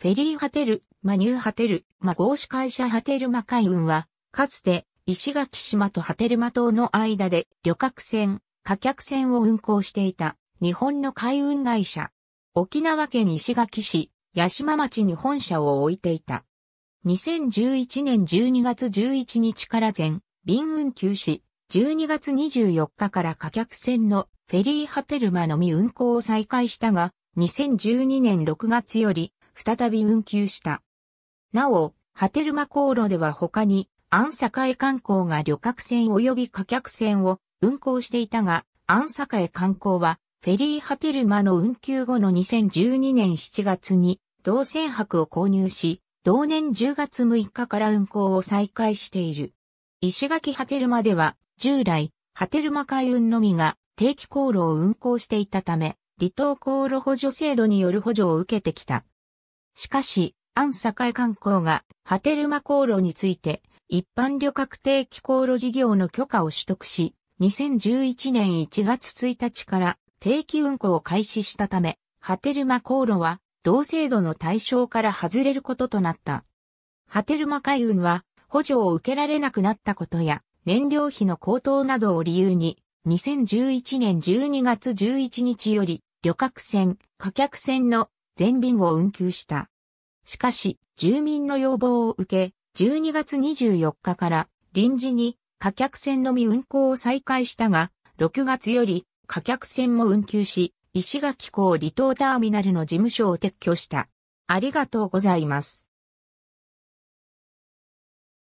フェリーハテル、マニューハテル、マ合資会社ハテルマ海運は、かつて石垣島とハテルマ島の間で旅客船、貨客船を運航していた日本の海運会社。沖縄県石垣市、八島町に本社を置いていた。2011年12月11日から全、便運休止、12月24日から貨客船のフェリーハテルマのみ運航を再開したが、2012年6月より再び運休した。なお、波照間航路では他に、安栄観光が旅客船及び貨客船を運航していたが、安栄観光は、フェリー波照間の運休後の2012年7月に、同船舶を購入し、同年10月6日から運航を再開している。石垣波照間では、従来、波照間海運のみが定期航路を運航していたため、離島航路補助制度による補助を受けてきた。しかし、安堺観光が波照間航路について、一般旅客定期航路事業の許可を取得し、2011年1月1日から定期運行を開始したため、波照間航路は同制度の対象から外れることとなった。波照間海運は補助を受けられなくなったことや、燃料費の高騰などを理由に、2011年12月11日より、旅客船、貨客船の全便を運休した。しかし、住民の要望を受け、12月24日から臨時に貨客船のみ運航を再開したが、6月より貨客船も運休し、石垣港離島ターミナルの事務所を撤去した。ありがとうございます。